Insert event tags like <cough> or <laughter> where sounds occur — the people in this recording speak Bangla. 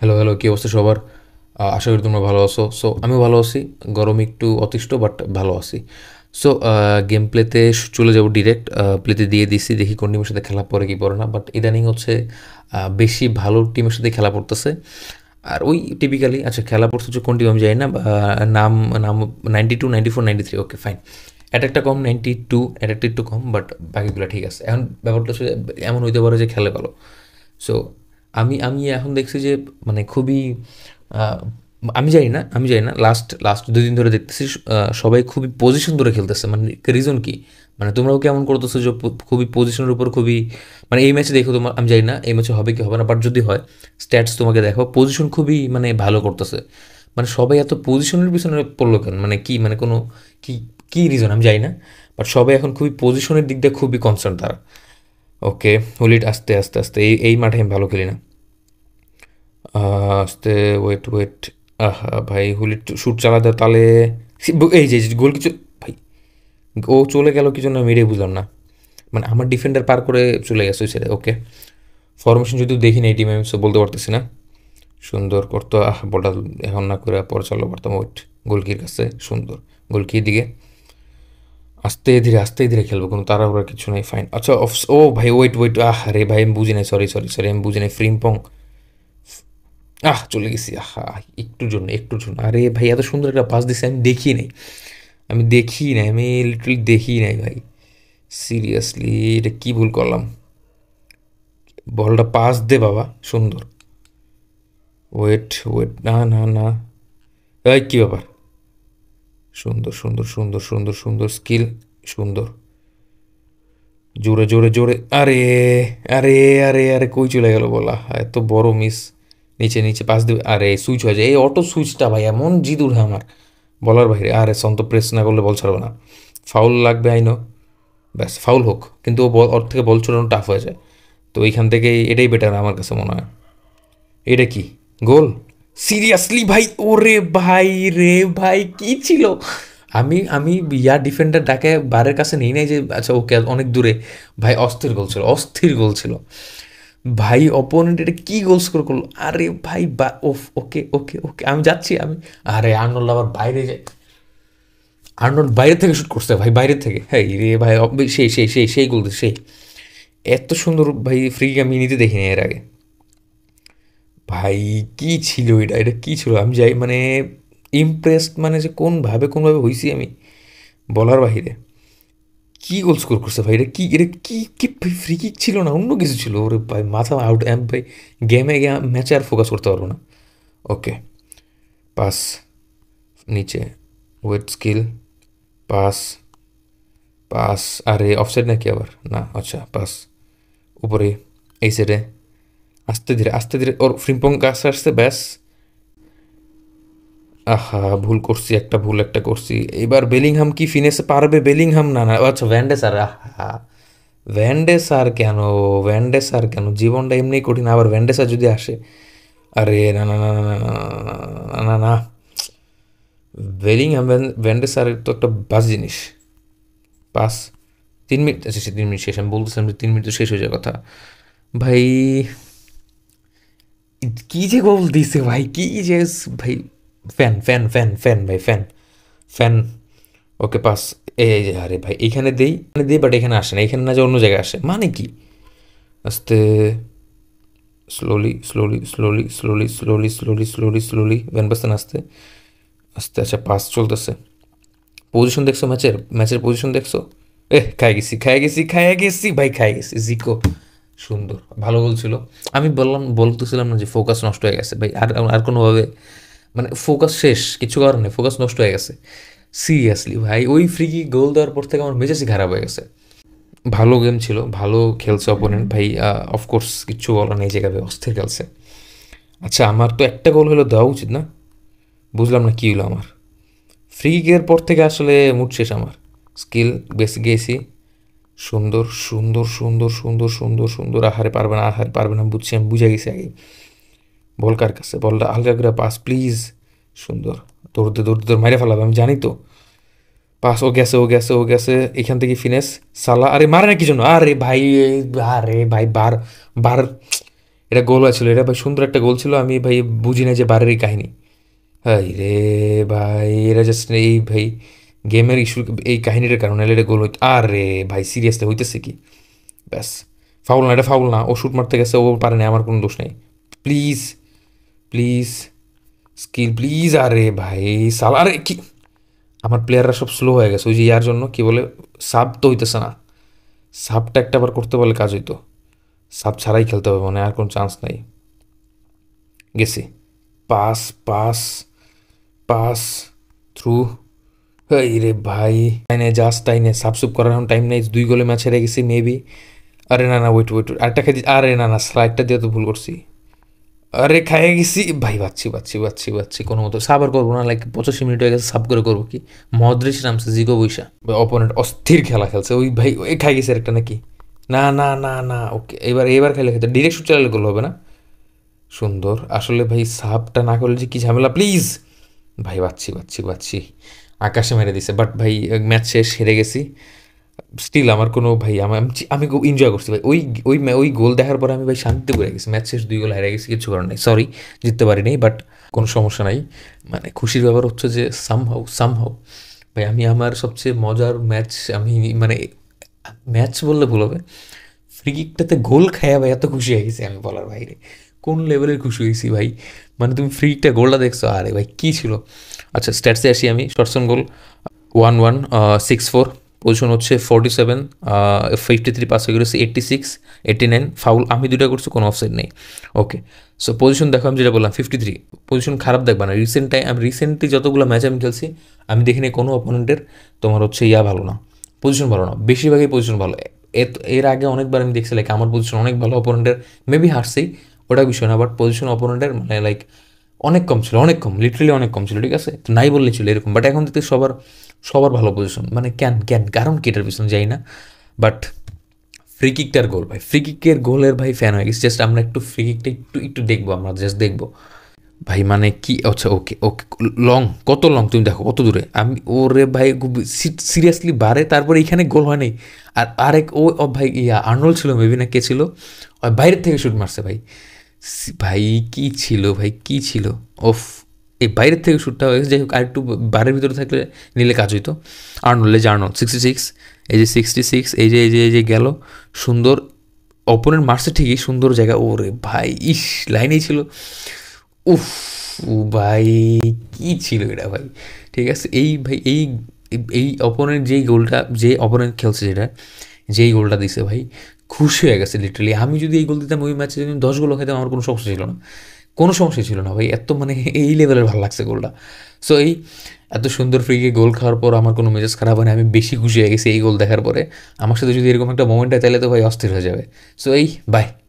হ্যালো হ্যালো কী অবস্থা সবার আশা করি তোমরা ভালো আছো সো আমিও ভালো আছি গরম একটু অতিষ্ঠ বাট ভালো আছি সো গেম প্লেতে চলে যাব ডিরেক্ট প্লেতে দিয়ে দিছি দেখি কোন টিমের সাথে খেলা পরে কি পরে না বাট ইদানিং হচ্ছে বেশি ভালো টিমের সাথে খেলা পড়তেছে আর ওই টিপিক্যালি আচ্ছা খেলা পড়তে হচ্ছে কোন টিম আমি জানি না নাম নাম ninety two ninety four ninety three okay fine একটা কম নাইনটি টু একটা একটু কম বাট বাকিগুলো ঠিক আছে এখন ব্যাপারটা হচ্ছে এমন হইতে পারে যে খেলে ভালো সো আমি আমি এখন দেখছি যে মানে খুবই আমি জানি না আমি জানি না লাস্ট লাস্ট দুদিন ধরে দেখতেছি সবাই খুবই পজিশন ধরে খেলতেছে মানে রিজন কি মানে তোমরাও কেমন করতেছো যে খুবই পজিশনের উপর খুবই মানে এই ম্যাচে দেখো তোমার আমি জানি না এই ম্যাচে হবে কি হবে না বাট যদি হয় স্ট্যাটস তোমাকে দেখো পজিশন খুবই মানে ভালো করতেছে মানে সবাই এত পজিশনের পিছনে পড়লো কেন মানে কি মানে কোনো কি কী রিজন আমি জানি না বাট সবাই এখন খুবই পজিশনের দিক দিয়ে খুবই কনসার্ন তারা ওকে হুলিট আস্তে আস্তে আস্তে এই এই মাঠে আমি ভালো খেলি না আস্তে ওয়েট ওয়েট আহা ভাই হুলিট শ্যুট চালাতে তালে এই যে গোল কিছু ভাই ও চলে গেল কিছু না মেরে বুঝলাম না মানে আমার ডিফেন্ডার পার করে চলে গেছে ওই সাইডে ওকে ফরমেশন যদি দেখি না এই টিমে আমি বলতে পারতেছি না সুন্দর করতো আহ বলটা এখন না করে পরে চালো পারতাম ওয়েট গোলকির কাছে সুন্দর গোলকির দিকে আস্তে ধীরে আস্তে ধীরে খেলবো কোনো তাড়াহুড়ার কিছু নাই ফাইন আচ্ছা অফ ও ভাই ওয়েট ওয়েট আহ রে ভাই আমি বুঝি নাই সরি সরি সরি আমি বুঝি নাই ফ্রিম্পং আহ চলে গেছি আহা একটু জন্য একটু জন্য আরে ভাই এত সুন্দর একটা পাস দিছে আমি দেখি নাই আমি দেখি নাই আমি লিটারলি দেখি নাই ভাই সিরিয়াসলি এটা কী ভুল করলাম বলটা পাস দে বাবা সুন্দর ওয়েট ওয়েট না না না এই কী ব্যাপার সুন্দর সুন্দর সুন্দর সুন্দর সুন্দর স্কিল সুন্দর জোরে জোরে জোরে আরে আরে আরে আরে কই চলে গেল বলা এত বড় মিস নিচে নিচে পাশ দেবে আরে সুইচ হয়ে যায় এই অটো সুইচটা ভাই এমন জিদুর আমার বলার বাইরে আরে সন্ত প্রেস না করলে বল ছাড়বে না ফাউল লাগবে আইনো ব্যাস ফাউল হোক কিন্তু ও ওর থেকে বল ছড়ানো টাফ হয়ে যায় তো এইখান থেকে এটাই বেটার আমার কাছে মনে হয় এটা কি গোল সিরিয়াসলি ভাই ওরে ভাই রে ভাই কি ছিল আমি আমি ইয়ার ডিফেন্ডার ডাকে বারের কাছে নেই নাই যে আচ্ছা ওকে অনেক দূরে ভাই অস্থির গোল ছিল অস্থির গোল ছিল ভাই অপোনেন্ট এটা কী গোল স্কোর করলো আরে ভাই বা ওফ ওকে ওকে ওকে আমি যাচ্ছি আমি আরে আর্নোল্ড আবার বাইরে যায় আর্নোল্ড বাইরে থেকে শ্যুট করছে ভাই বাইরে থেকে হ্যাঁ রে ভাই সেই সেই সেই সেই গোল সেই এত সুন্দর ভাই ফ্রি আমি নিতে দেখিনি এর আগে ভাই কী ছিল এটা এটা কী ছিল আমি যাই মানে ইমপ্রেসড মানে যে কোনভাবে কোনভাবে হয়েছি আমি বলার বাহিরে কী গোল স্কোর করছে ভাই এটা কী এটা কী কী ফ্রি কিক ছিল না অন্য কিছু ছিল ওরে ভাই মাথা আউট অ্যাম ভাই গেমে গেম ম্যাচে আর ফোকাস করতে পারবো না ওকে পাস নিচে ওয়েট স্কিল পাস পাস আরে অফসাইড নাকি আবার না আচ্ছা পাস উপরে এই সাইডে আস্তে ধীরে আস্তে ধীরে ওর ফ্রিম্পং কাছে আসছে ব্যাস আহা ভুল করছি একটা ভুল একটা করছি এবার বেলিংহাম কি ফিনেসে পারবে বেলিংহাম না না আচ্ছা ভ্যান্ডে স্যার আহা ভ্যান্ডেস স্যার কেন ভ্যান্ডে স্যার কেন জীবনটা এমনি কঠিন আবার ভ্যান্ডে স্যার যদি আসে আরে না না না না না না না বেলিংহাম ভ্যান্ডে স্যারের তো একটা বাস জিনিস পাস তিন মিনিট আচ্ছা তিন মিনিট শেষ আমি বলতেছিলাম তিন মিনিট তো শেষ হয়ে যাওয়ার কথা ভাই কি যে গোল দিছে ভাই কি যে ভাই ফ্যান ফ্যান ফ্যান ফ্যান ভাই ফ্যান ফ্যান ওকে পাস এই যে আরে ভাই এইখানে দেই এখানে দিই বাট এখানে আসে না এখানে না যে অন্য জায়গায় আসে মানে কি আস্তে slowly slowly slowly slowly slowly slowly slowly slowly ভ্যান পাস্তেন আসতে আস্তে আচ্ছা পাস চলতেছে পজিশন দেখছো ম্যাচের ম্যাচের পজিশন দেখছো এ খাই গেছি খাই গেছি খাই গেছি ভাই খাই গেছি জিকো সুন্দর ভালো গোল ছিল আমি বললাম বলতেছিলাম না যে ফোকাস নষ্ট হয়ে গেছে ভাই আর আর কোনোভাবে মানে ফোকাস শেষ কিছু কারণে ফোকাস নষ্ট হয়ে গেছে সিরিয়াসলি ভাই ওই ফ্রি কি গোল দেওয়ার পর থেকে আমার মেজাজই খারাপ হয়ে গেছে ভালো গেম ছিল ভালো খেলছে অপোনেন্ট ভাই অফকোর্স কিচ্ছু না নেই জায়গায় অস্থির খেলছে আচ্ছা আমার তো একটা গোল হলো দেওয়া উচিত না বুঝলাম না কী হলো আমার ফ্রি কিকের পর থেকে আসলে মুড শেষ আমার স্কিল বেশি গেছি সুন্দর সুন্দর সুন্দর সুন্দর সুন্দর সুন্দর আহারে পারবে না আহারে পারবে না বুঝছি আমি বুঝে গেছি আগে বল কার কাছে বলটা আলগাগরা পাস প্লিজ সুন্দর দৌড়তে দৌড়তে দৌড় মারে ফেলাবে আমি জানি তো পাস ও গেছে ও গেছে ও গেছে এখান থেকে ফিনেস সালা আরে মারে না কি জন্য আরে ভাই আরে ভাই বার বার এটা গোল আছিল এটা ভাই সুন্দর একটা গোল ছিল আমি ভাই বুঝি না যে বারের এই কাহিনি হাই রে ভাই এরা জাস্ট এই ভাই গেমের ইস্যু এই কাহিনীটার কারণে এটা গোল হইতে আর রে ভাই সিরিয়াসলি হইতেছে কি ব্যাস ফাউল না এটা ফাউল না ও শ্যুট মারতে গেছে ও পারে না আমার কোনো দোষ নেই প্লিজ প্লিজ স্কিল প্লিজ আরে ভাই সাল আরে কি আমার প্লেয়াররা সব স্লো হয়ে গেছে ওই যে ইয়ার জন্য কি বলে সাপ তো হইতেছে না সাপটা একটা বার করতে পারলে কাজ হইতো সাপ ছাড়াই খেলতে হবে মানে আর কোনো চান্স নাই গেছি পাস পাস পাস থ্রু এই রে ভাই তাইনে যাস তাইনে সুপ করার এখন টাইম নেই দুই গোলে ম্যাচ হেরে গেছি মেবি আরে না না ওয়েট ওয়েট আরেকটা খাই আরে না না স্লাইডটা দিয়ে তো ভুল করছি আরে খাইয়ে গেছি ভাই বাচ্চি বাচ্চি বাচ্চি বাচ্চি কোনো মতো আর করবো না লাইক পঁচাশি মিনিট হয়ে গেছে সাব করে করবো কি মদ্রিস নামছে জিগো বৈশা অপোনেন্ট অস্থির খেলা খেলছে ওই ভাই ওই খাই গেছে একটা নাকি না না না না ওকে এবার এবার খেলে খেতে ডিরেক্ট শুট চালালে গোল হবে না সুন্দর আসলে ভাই সাবটা না করলে যে কি ঝামেলা প্লিজ ভাই বাচ্চি বাচ্চি বাচ্চি আকাশে মেরে দিছে বাট ভাই ম্যাচ শেষ হেরে গেছি স্টিল আমার কোনো ভাই আমার আমি এনজয় করছি ভাই ওই ওই ওই গোল দেখার পরে আমি ভাই শান্তি করে গেছি ম্যাচ শেষ দুই গোল হেরে গেছি কিছু করার নেই সরি জিততে পারি নাই বাট কোনো সমস্যা নাই মানে খুশির ব্যাপার হচ্ছে যে সাম সামহাও ভাই আমি আমার সবচেয়ে মজার ম্যাচ আমি মানে ম্যাচ বললে ভুল হবে ফ্রি কিকটাতে গোল খায়া ভাই এত খুশি হয়ে গেছি আমি বলার বাইরে কোন লেভেলের খুশি হয়েছি ভাই মানে তুমি ফ্রি কিকটা গোলটা দেখছো আরে ভাই কী ছিল আচ্ছা স্ট্যাটসে আসি আমি shots on goal one one six four position হচ্ছে forty seven fifty three pass হয়ে গেছে eighty six eighty nine foul আমি দুটা করছি কোনো অফসাইড নেই ওকে সো পজিশন দেখো আমি যেটা বললাম ফিফটি থ্রি পজিশন খারাপ দেখবা না রিসেন্ট টাইম আমি রিসেন্টলি যতগুলো ম্যাচ আমি খেলছি আমি দেখি নি কোনো অপোনেন্টের তোমার হচ্ছে ইয়া ভালো না পজিশন ভালো না বেশিরভাগই পজিশন ভালো এর আগে অনেকবার আমি দেখছি লাইক আমার পজিশন অনেক ভালো অপোনেন্টের মেবি হারছেই ওটা বিষয় না বাট পজিশন অপোনেন্টের মানে লাইক অনেক কম ছিল অনেক কম লিটারেলি অনেক কম ছিল ঠিক আছে তো নাই বললে ছিল এরকম বাট এখন দেখতে সবার সবার ভালো পজিশন মানে ক্যান ক্যান কারণ কেটার পিছনে যাই না বাট ফ্রি কিকটার গোল ভাই ফ্রি কিকের গোলের ভাই ফ্যান হয়ে গেছে জাস্ট আমরা একটু ফ্রি কিকটা একটু একটু দেখবো আমরা জাস্ট দেখবো ভাই মানে কি আচ্ছা ওকে ওকে লং কত লং তুমি দেখো কত দূরে আমি ওরে ভাই সিরিয়াসলি বাড়ে তারপরে এখানে গোল হয় নাই আর আরেক ও ভাই ইয়া আর্নোল ছিল মেবি না কে ছিল বাইরের থেকে শ্যুট মারছে ভাই ভাই কি ছিল ভাই কি ছিল ওফ এই বাইরের থেকে শ্যুটটা হয়ে গেছে যাই হোক আরেকটু বারের ভিতরে থাকলে নিলে কাজ হইতো আর নলে জার্নো সিক্সটি সিক্স এই যে সিক্সটি সিক্স এই যে এই যে এই যে গেল সুন্দর অপোনেন্ট মারছে ঠিকই সুন্দর জায়গা ওরে ভাই ইস লাইনেই ছিল উফ ভাই কি ছিল এটা ভাই ঠিক আছে এই ভাই এই এই অপোনেন্ট যেই গোলটা যে অপোনেন্ট খেলছে যেটা যেই গোলটা দিছে ভাই খুশি হয়ে গেছে লিটারালি আমি যদি এই গোল দিতাম ওই ম্যাচে যদি দশ গোল খেতাম আমার কোনো সমস্যা ছিল না কোনো সমস্যা ছিল না ভাই এত মানে <laughs> এই লেভেলের ভালো লাগছে গোলটা সো এই এত সুন্দর ফ্রিকে গোল খাওয়ার পর আমার কোনো মেজাজ খারাপ হয় না আমি বেশি খুশি হয়ে গেছি এই গোল দেখার পরে আমার সাথে যদি এরকম একটা মোমেন্ট হয় তাহলে তো ভাই অস্থির হয়ে যাবে সো এই বাই